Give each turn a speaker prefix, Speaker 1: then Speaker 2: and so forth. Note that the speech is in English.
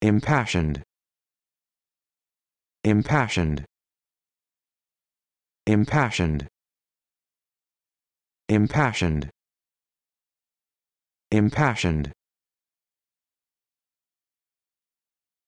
Speaker 1: impassioned impassioned impassioned impassioned impassioned